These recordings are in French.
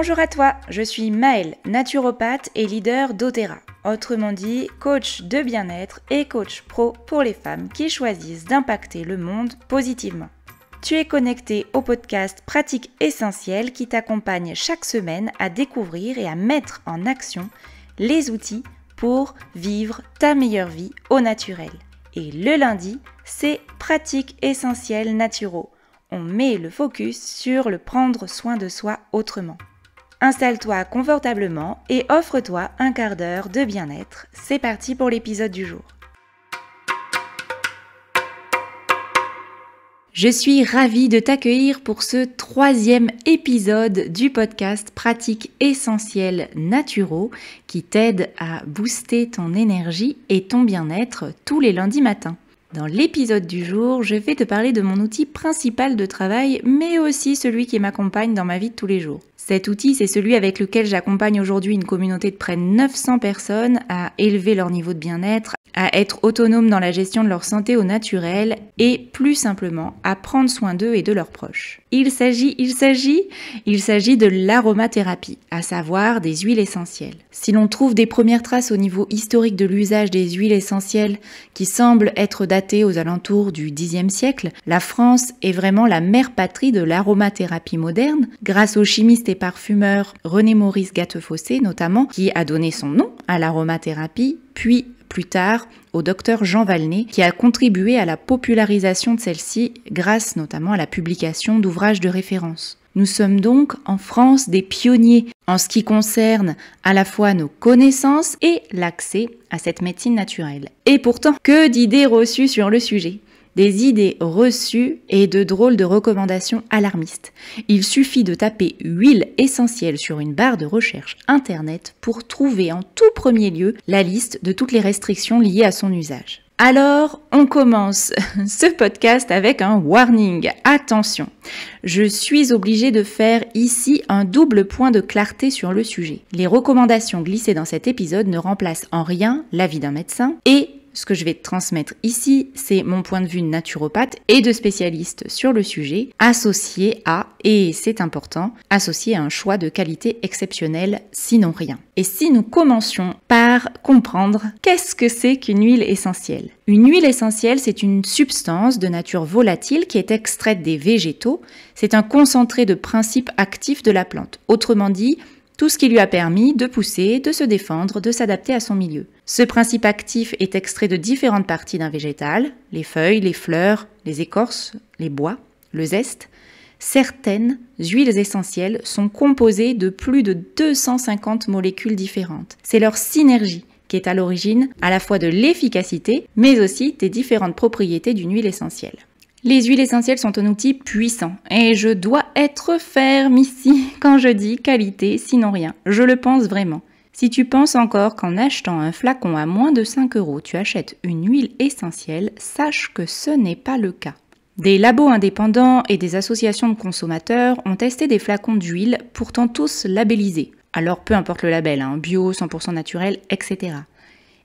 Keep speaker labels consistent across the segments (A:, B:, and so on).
A: Bonjour à toi, je suis Maëlle, naturopathe et leader d'Otera, autrement dit coach de bien-être et coach pro pour les femmes qui choisissent d'impacter le monde positivement. Tu es connecté au podcast Pratiques essentielles qui t'accompagne chaque semaine à découvrir et à mettre en action les outils pour vivre ta meilleure vie au naturel. Et le lundi, c'est Pratiques essentielles naturaux. On met le focus sur le prendre soin de soi autrement. Installe-toi confortablement et offre-toi un quart d'heure de bien-être. C'est parti pour l'épisode du jour. Je suis ravie de t'accueillir pour ce troisième épisode du podcast Pratiques essentielles naturaux qui t'aide à booster ton énergie et ton bien-être tous les lundis matins. Dans l'épisode du jour, je vais te parler de mon outil principal de travail, mais aussi celui qui m'accompagne dans ma vie de tous les jours. Cet outil, c'est celui avec lequel j'accompagne aujourd'hui une communauté de près de 900 personnes à élever leur niveau de bien-être, à être autonomes dans la gestion de leur santé au naturel et plus simplement à prendre soin d'eux et de leurs proches. Il s'agit, il s'agit, il s'agit de l'aromathérapie, à savoir des huiles essentielles. Si l'on trouve des premières traces au niveau historique de l'usage des huiles essentielles qui semblent être datées aux alentours du Xe siècle, la France est vraiment la mère patrie de l'aromathérapie moderne grâce au chimiste et parfumeur René Maurice Gattefossé notamment qui a donné son nom à l'aromathérapie puis plus tard au docteur Jean Valnet, qui a contribué à la popularisation de celle-ci grâce notamment à la publication d'ouvrages de référence. Nous sommes donc en France des pionniers en ce qui concerne à la fois nos connaissances et l'accès à cette médecine naturelle. Et pourtant, que d'idées reçues sur le sujet des idées reçues et de drôles de recommandations alarmistes. Il suffit de taper huile essentielle sur une barre de recherche Internet pour trouver en tout premier lieu la liste de toutes les restrictions liées à son usage. Alors, on commence ce podcast avec un warning. Attention, je suis obligée de faire ici un double point de clarté sur le sujet. Les recommandations glissées dans cet épisode ne remplacent en rien l'avis d'un médecin et ce que je vais transmettre ici, c'est mon point de vue de naturopathe et de spécialiste sur le sujet, associé à, et c'est important, associé à un choix de qualité exceptionnelle, sinon rien. Et si nous commencions par comprendre qu'est-ce que c'est qu'une huile essentielle Une huile essentielle, c'est une substance de nature volatile qui est extraite des végétaux, c'est un concentré de principes actifs de la plante. Autrement dit, tout ce qui lui a permis de pousser, de se défendre, de s'adapter à son milieu. Ce principe actif est extrait de différentes parties d'un végétal, les feuilles, les fleurs, les écorces, les bois, le zeste. Certaines huiles essentielles sont composées de plus de 250 molécules différentes. C'est leur synergie qui est à l'origine à la fois de l'efficacité, mais aussi des différentes propriétés d'une huile essentielle. Les huiles essentielles sont un outil puissant et je dois être ferme ici quand je dis qualité, sinon rien. Je le pense vraiment. Si tu penses encore qu'en achetant un flacon à moins de 5 euros, tu achètes une huile essentielle, sache que ce n'est pas le cas. Des labos indépendants et des associations de consommateurs ont testé des flacons d'huile, pourtant tous labellisés. Alors peu importe le label, hein, bio, 100% naturel, etc.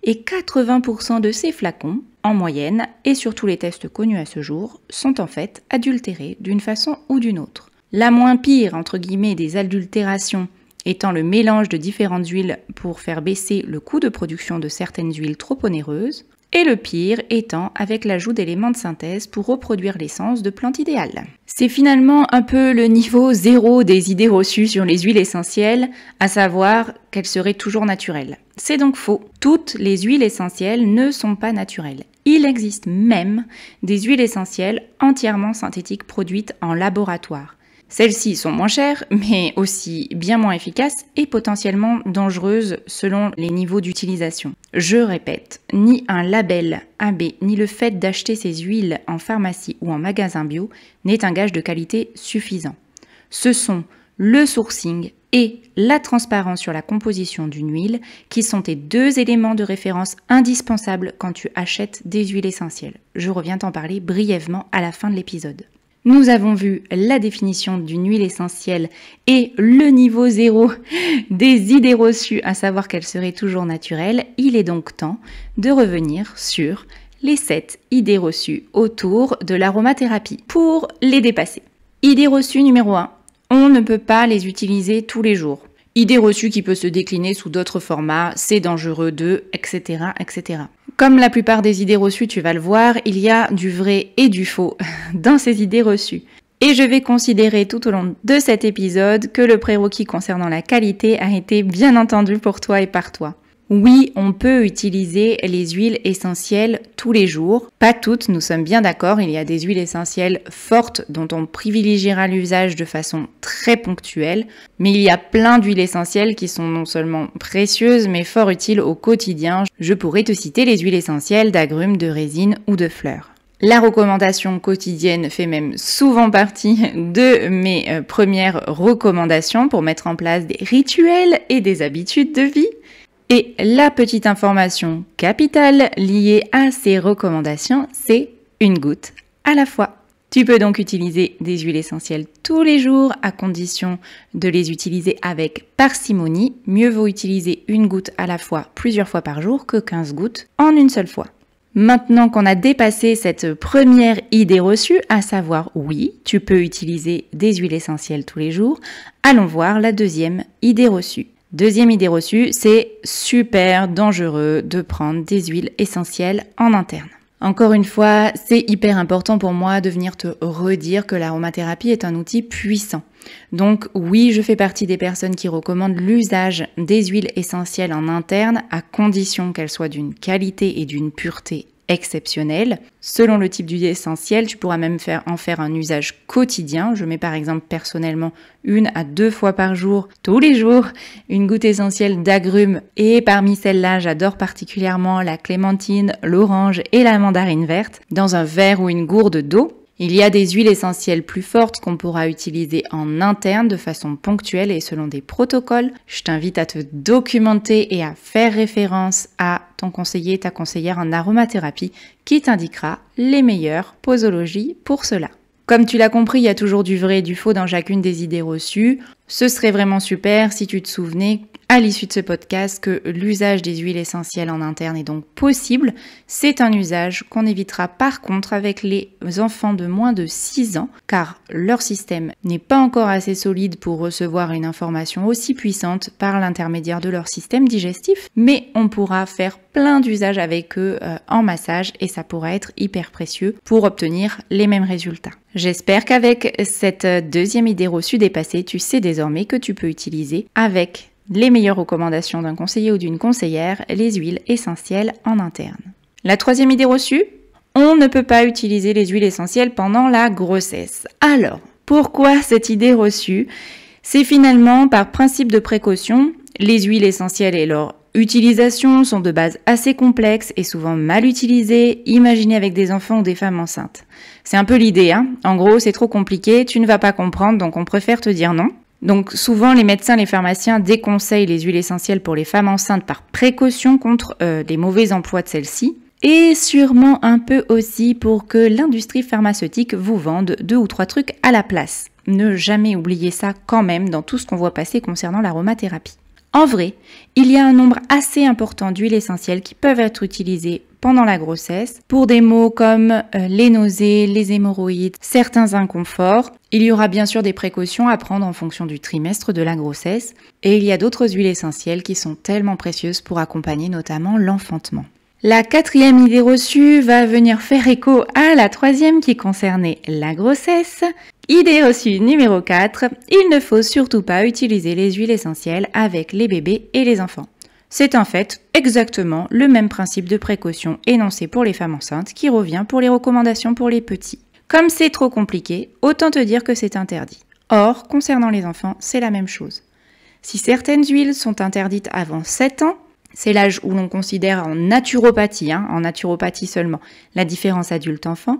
A: Et 80% de ces flacons en moyenne, et sur tous les tests connus à ce jour, sont en fait adultérés d'une façon ou d'une autre. La moins pire, entre guillemets, des adultérations étant le mélange de différentes huiles pour faire baisser le coût de production de certaines huiles trop onéreuses, et le pire étant avec l'ajout d'éléments de synthèse pour reproduire l'essence de plantes idéales. C'est finalement un peu le niveau zéro des idées reçues sur les huiles essentielles, à savoir qu'elles seraient toujours naturelles. C'est donc faux. Toutes les huiles essentielles ne sont pas naturelles. Il existe même des huiles essentielles entièrement synthétiques produites en laboratoire. Celles-ci sont moins chères, mais aussi bien moins efficaces et potentiellement dangereuses selon les niveaux d'utilisation. Je répète, ni un label AB, ni le fait d'acheter ces huiles en pharmacie ou en magasin bio n'est un gage de qualité suffisant. Ce sont le sourcing et la transparence sur la composition d'une huile, qui sont tes deux éléments de référence indispensables quand tu achètes des huiles essentielles. Je reviens t'en parler brièvement à la fin de l'épisode. Nous avons vu la définition d'une huile essentielle et le niveau zéro des idées reçues, à savoir qu'elle serait toujours naturelle. Il est donc temps de revenir sur les 7 idées reçues autour de l'aromathérapie pour les dépasser. Idée reçue numéro 1 on ne peut pas les utiliser tous les jours. Idée reçue qui peut se décliner sous d'autres formats, c'est dangereux de, etc., etc. Comme la plupart des idées reçues, tu vas le voir, il y a du vrai et du faux dans ces idées reçues. Et je vais considérer tout au long de cet épisode que le prérequis concernant la qualité a été bien entendu pour toi et par toi. Oui, on peut utiliser les huiles essentielles tous les jours. Pas toutes, nous sommes bien d'accord, il y a des huiles essentielles fortes dont on privilégiera l'usage de façon très ponctuelle, mais il y a plein d'huiles essentielles qui sont non seulement précieuses mais fort utiles au quotidien. Je pourrais te citer les huiles essentielles d'agrumes, de résine ou de fleurs. La recommandation quotidienne fait même souvent partie de mes euh, premières recommandations pour mettre en place des rituels et des habitudes de vie. Et la petite information capitale liée à ces recommandations, c'est une goutte à la fois. Tu peux donc utiliser des huiles essentielles tous les jours à condition de les utiliser avec parcimonie. Mieux vaut utiliser une goutte à la fois plusieurs fois par jour que 15 gouttes en une seule fois. Maintenant qu'on a dépassé cette première idée reçue, à savoir oui, tu peux utiliser des huiles essentielles tous les jours, allons voir la deuxième idée reçue. Deuxième idée reçue, c'est super dangereux de prendre des huiles essentielles en interne. Encore une fois, c'est hyper important pour moi de venir te redire que l'aromathérapie est un outil puissant. Donc oui, je fais partie des personnes qui recommandent l'usage des huiles essentielles en interne à condition qu'elles soient d'une qualité et d'une pureté exceptionnel. Selon le type d'huile essentielle, tu pourras même faire, en faire un usage quotidien. Je mets par exemple personnellement une à deux fois par jour, tous les jours, une goutte essentielle d'agrumes. Et parmi celles-là, j'adore particulièrement la clémentine, l'orange et la mandarine verte dans un verre ou une gourde d'eau il y a des huiles essentielles plus fortes qu'on pourra utiliser en interne de façon ponctuelle et selon des protocoles. Je t'invite à te documenter et à faire référence à ton conseiller, ta conseillère en aromathérapie qui t'indiquera les meilleures posologies pour cela. Comme tu l'as compris, il y a toujours du vrai et du faux dans chacune des idées reçues. Ce serait vraiment super si tu te souvenais à l'issue de ce podcast que l'usage des huiles essentielles en interne est donc possible. C'est un usage qu'on évitera par contre avec les enfants de moins de 6 ans car leur système n'est pas encore assez solide pour recevoir une information aussi puissante par l'intermédiaire de leur système digestif, mais on pourra faire plein d'usages avec eux euh, en massage et ça pourra être hyper précieux pour obtenir les mêmes résultats. J'espère qu'avec cette euh, deuxième idée reçue dépassée, tu sais désormais que tu peux utiliser avec les meilleures recommandations d'un conseiller ou d'une conseillère, les huiles essentielles en interne. La troisième idée reçue, on ne peut pas utiliser les huiles essentielles pendant la grossesse. Alors, pourquoi cette idée reçue C'est finalement par principe de précaution, les huiles essentielles et leur utilisation sont de base assez complexes et souvent mal utilisées, imaginées avec des enfants ou des femmes enceintes. C'est un peu l'idée, hein En gros, c'est trop compliqué, tu ne vas pas comprendre, donc on préfère te dire non. Donc souvent, les médecins, les pharmaciens déconseillent les huiles essentielles pour les femmes enceintes par précaution contre euh, des mauvais emplois de celles-ci. Et sûrement un peu aussi pour que l'industrie pharmaceutique vous vende deux ou trois trucs à la place. Ne jamais oublier ça quand même dans tout ce qu'on voit passer concernant l'aromathérapie. En vrai, il y a un nombre assez important d'huiles essentielles qui peuvent être utilisées pendant la grossesse pour des maux comme euh, les nausées, les hémorroïdes, certains inconforts. Il y aura bien sûr des précautions à prendre en fonction du trimestre de la grossesse et il y a d'autres huiles essentielles qui sont tellement précieuses pour accompagner notamment l'enfantement. La quatrième idée reçue va venir faire écho à la troisième qui concernait la grossesse. Idée reçue numéro 4, il ne faut surtout pas utiliser les huiles essentielles avec les bébés et les enfants. C'est en fait exactement le même principe de précaution énoncé pour les femmes enceintes qui revient pour les recommandations pour les petits. Comme c'est trop compliqué, autant te dire que c'est interdit. Or, concernant les enfants, c'est la même chose. Si certaines huiles sont interdites avant 7 ans, c'est l'âge où l'on considère en naturopathie, hein, en naturopathie seulement, la différence adulte-enfant.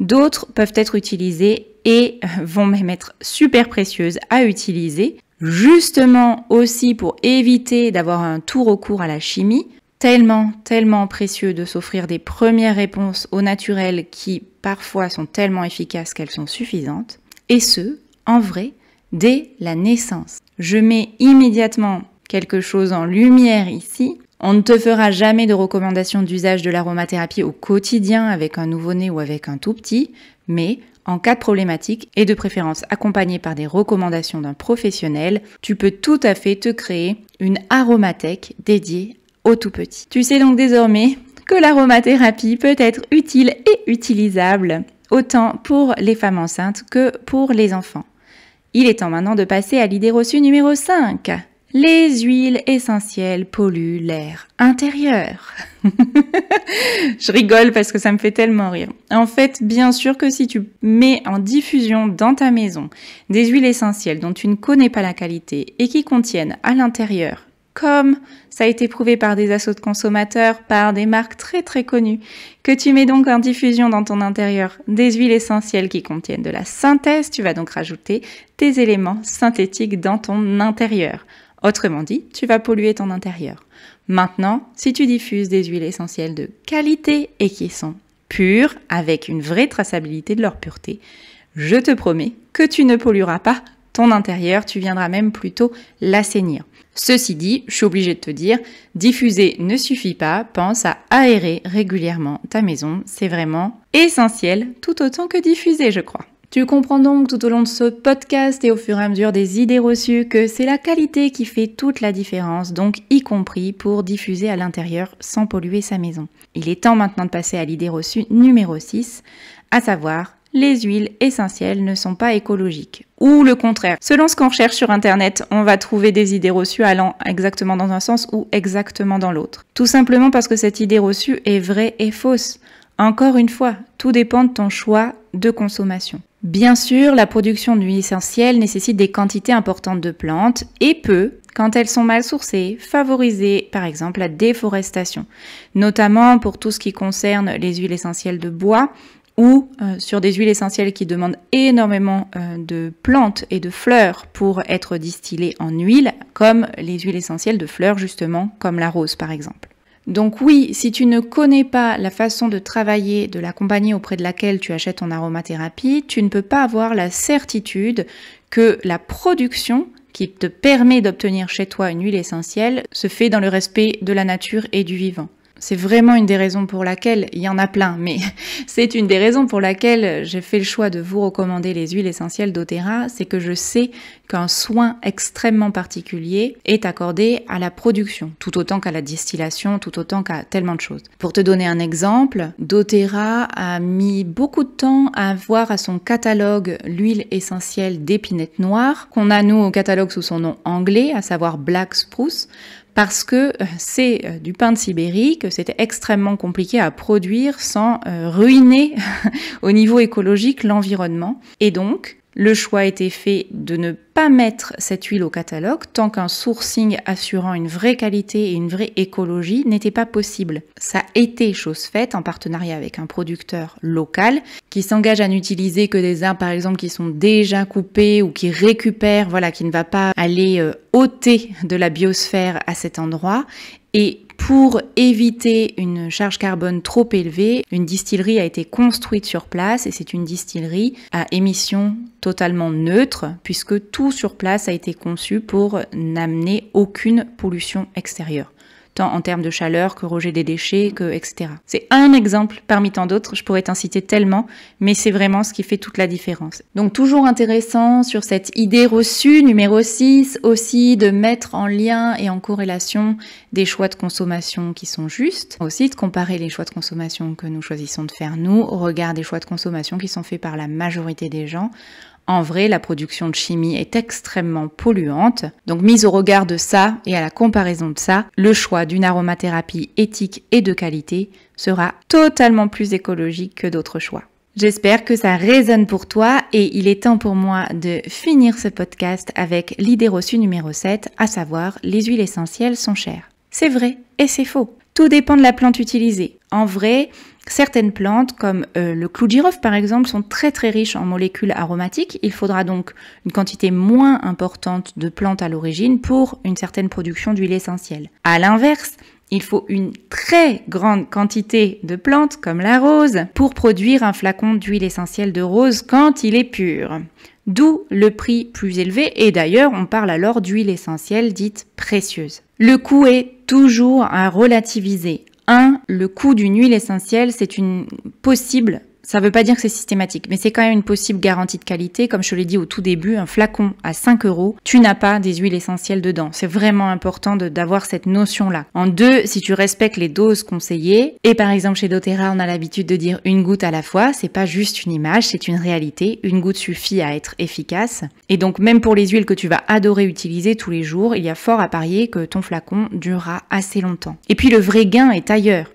A: D'autres peuvent être utilisées et vont même être super précieuses à utiliser justement aussi pour éviter d'avoir un tout recours à la chimie. Tellement, tellement précieux de s'offrir des premières réponses au naturel qui parfois sont tellement efficaces qu'elles sont suffisantes. Et ce, en vrai, dès la naissance. Je mets immédiatement quelque chose en lumière ici. On ne te fera jamais de recommandation d'usage de l'aromathérapie au quotidien avec un nouveau-né ou avec un tout petit, mais en cas de problématique, et de préférence accompagnée par des recommandations d'un professionnel, tu peux tout à fait te créer une aromathèque dédiée aux tout petits. Tu sais donc désormais que l'aromathérapie peut être utile et utilisable autant pour les femmes enceintes que pour les enfants. Il est temps maintenant de passer à l'idée reçue numéro 5 les huiles essentielles polluent l'air intérieur. Je rigole parce que ça me fait tellement rire. En fait, bien sûr que si tu mets en diffusion dans ta maison des huiles essentielles dont tu ne connais pas la qualité et qui contiennent à l'intérieur comme ça a été prouvé par des assauts de consommateurs, par des marques très très connues, que tu mets donc en diffusion dans ton intérieur des huiles essentielles qui contiennent de la synthèse, tu vas donc rajouter tes éléments synthétiques dans ton intérieur. Autrement dit, tu vas polluer ton intérieur. Maintenant, si tu diffuses des huiles essentielles de qualité et qui sont pures, avec une vraie traçabilité de leur pureté, je te promets que tu ne pollueras pas ton intérieur, tu viendras même plutôt l'assainir. Ceci dit, je suis obligée de te dire, diffuser ne suffit pas, pense à aérer régulièrement ta maison, c'est vraiment essentiel, tout autant que diffuser, je crois. Tu comprends donc tout au long de ce podcast et au fur et à mesure des idées reçues que c'est la qualité qui fait toute la différence, donc y compris pour diffuser à l'intérieur sans polluer sa maison. Il est temps maintenant de passer à l'idée reçue numéro 6, à savoir les huiles essentielles ne sont pas écologiques. Ou le contraire. Selon ce qu'on recherche sur Internet, on va trouver des idées reçues allant exactement dans un sens ou exactement dans l'autre. Tout simplement parce que cette idée reçue est vraie et fausse. Encore une fois, tout dépend de ton choix de consommation. Bien sûr, la production d'huiles essentielles nécessite des quantités importantes de plantes et peut, quand elles sont mal sourcées, favoriser par exemple la déforestation, notamment pour tout ce qui concerne les huiles essentielles de bois ou euh, sur des huiles essentielles qui demandent énormément euh, de plantes et de fleurs pour être distillées en huile, comme les huiles essentielles de fleurs justement, comme la rose par exemple. Donc oui, si tu ne connais pas la façon de travailler de la compagnie auprès de laquelle tu achètes ton aromathérapie, tu ne peux pas avoir la certitude que la production qui te permet d'obtenir chez toi une huile essentielle se fait dans le respect de la nature et du vivant. C'est vraiment une des raisons pour laquelle, il y en a plein, mais c'est une des raisons pour laquelle j'ai fait le choix de vous recommander les huiles essentielles d'Otera, c'est que je sais qu'un soin extrêmement particulier est accordé à la production, tout autant qu'à la distillation, tout autant qu'à tellement de choses. Pour te donner un exemple, doTERRA a mis beaucoup de temps à voir à son catalogue l'huile essentielle d'épinette noire, qu'on a nous au catalogue sous son nom anglais, à savoir Black Spruce, parce que euh, c'est euh, du pain de Sibérie, que c'était extrêmement compliqué à produire sans euh, ruiner au niveau écologique l'environnement. Et donc, le choix a été fait de ne pas mettre cette huile au catalogue tant qu'un sourcing assurant une vraie qualité et une vraie écologie n'était pas possible. Ça a été chose faite en partenariat avec un producteur local qui s'engage à n'utiliser que des arbres par exemple qui sont déjà coupés ou qui récupèrent, voilà, qui ne va pas aller euh, ôter de la biosphère à cet endroit et pour éviter une charge carbone trop élevée, une distillerie a été construite sur place et c'est une distillerie à émissions totalement neutre puisque tout sur place a été conçu pour n'amener aucune pollution extérieure tant en termes de chaleur que rejet des déchets, que, etc. C'est un exemple parmi tant d'autres, je pourrais t'en citer tellement, mais c'est vraiment ce qui fait toute la différence. Donc toujours intéressant sur cette idée reçue numéro 6 aussi de mettre en lien et en corrélation des choix de consommation qui sont justes, aussi de comparer les choix de consommation que nous choisissons de faire nous au regard des choix de consommation qui sont faits par la majorité des gens en vrai, la production de chimie est extrêmement polluante. Donc mise au regard de ça et à la comparaison de ça, le choix d'une aromathérapie éthique et de qualité sera totalement plus écologique que d'autres choix. J'espère que ça résonne pour toi et il est temps pour moi de finir ce podcast avec l'idée reçue numéro 7, à savoir les huiles essentielles sont chères. C'est vrai et c'est faux. Tout dépend de la plante utilisée. En vrai, Certaines plantes, comme euh, le clou de girofle par exemple, sont très très riches en molécules aromatiques. Il faudra donc une quantité moins importante de plantes à l'origine pour une certaine production d'huile essentielle. À l'inverse, il faut une très grande quantité de plantes comme la rose pour produire un flacon d'huile essentielle de rose quand il est pur. D'où le prix plus élevé et d'ailleurs on parle alors d'huile essentielle dite précieuse. Le coût est toujours à relativiser. Un, le coût d'une huile essentielle, c'est une possible ça ne veut pas dire que c'est systématique, mais c'est quand même une possible garantie de qualité. Comme je l'ai dit au tout début, un flacon à 5 euros, tu n'as pas des huiles essentielles dedans. C'est vraiment important d'avoir cette notion-là. En deux, si tu respectes les doses conseillées, et par exemple chez doTERRA, on a l'habitude de dire une goutte à la fois, c'est pas juste une image, c'est une réalité. Une goutte suffit à être efficace. Et donc, même pour les huiles que tu vas adorer utiliser tous les jours, il y a fort à parier que ton flacon durera assez longtemps. Et puis, le vrai gain est ailleurs.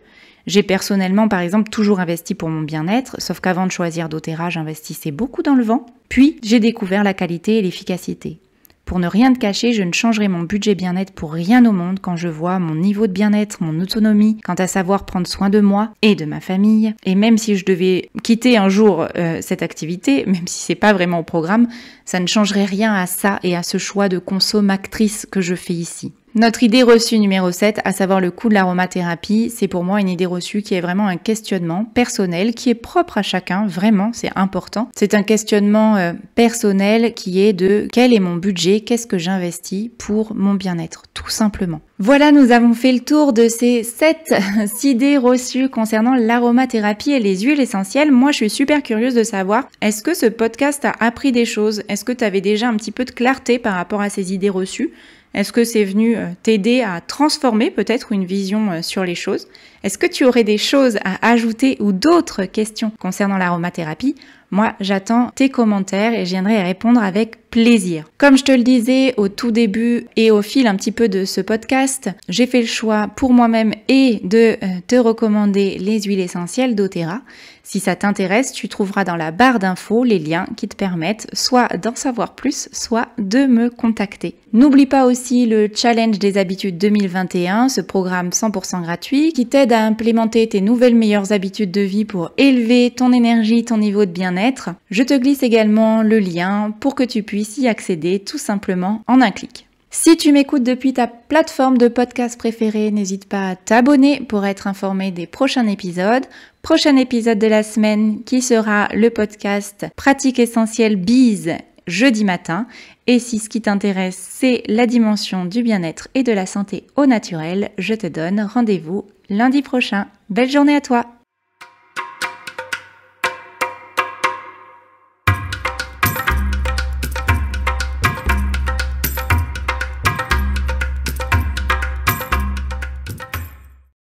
A: J'ai personnellement, par exemple, toujours investi pour mon bien-être, sauf qu'avant de choisir doTERRA, j'investissais beaucoup dans le vent. Puis, j'ai découvert la qualité et l'efficacité. Pour ne rien te cacher, je ne changerai mon budget bien-être pour rien au monde quand je vois mon niveau de bien-être, mon autonomie, quant à savoir prendre soin de moi et de ma famille. Et même si je devais quitter un jour euh, cette activité, même si c'est pas vraiment au programme, ça ne changerait rien à ça et à ce choix de consomme actrice que je fais ici. Notre idée reçue numéro 7, à savoir le coût de l'aromathérapie, c'est pour moi une idée reçue qui est vraiment un questionnement personnel, qui est propre à chacun, vraiment, c'est important. C'est un questionnement euh, personnel qui est de quel est mon budget, qu'est-ce que j'investis pour mon bien-être, tout simplement. Voilà, nous avons fait le tour de ces 7 idées reçues concernant l'aromathérapie et les huiles essentielles. Moi, je suis super curieuse de savoir, est-ce que ce podcast a appris des choses Est-ce que tu avais déjà un petit peu de clarté par rapport à ces idées reçues est-ce que c'est venu euh, t'aider à transformer peut-être une vision euh, sur les choses Est-ce que tu aurais des choses à ajouter ou d'autres questions concernant l'aromathérapie Moi, j'attends tes commentaires et je viendrai répondre avec plaisir. Comme je te le disais au tout début et au fil un petit peu de ce podcast, j'ai fait le choix pour moi-même et de euh, te recommander les huiles essentielles d'Otera. Si ça t'intéresse, tu trouveras dans la barre d'infos les liens qui te permettent soit d'en savoir plus, soit de me contacter. N'oublie pas aussi le challenge des habitudes 2021, ce programme 100% gratuit qui t'aide à implémenter tes nouvelles meilleures habitudes de vie pour élever ton énergie, ton niveau de bien-être. Je te glisse également le lien pour que tu puisses accéder tout simplement en un clic. Si tu m'écoutes depuis ta plateforme de podcast préférée, n'hésite pas à t'abonner pour être informé des prochains épisodes. Prochain épisode de la semaine qui sera le podcast Pratique essentielle Bise jeudi matin. Et si ce qui t'intéresse, c'est la dimension du bien-être et de la santé au naturel, je te donne rendez-vous lundi prochain. Belle journée à toi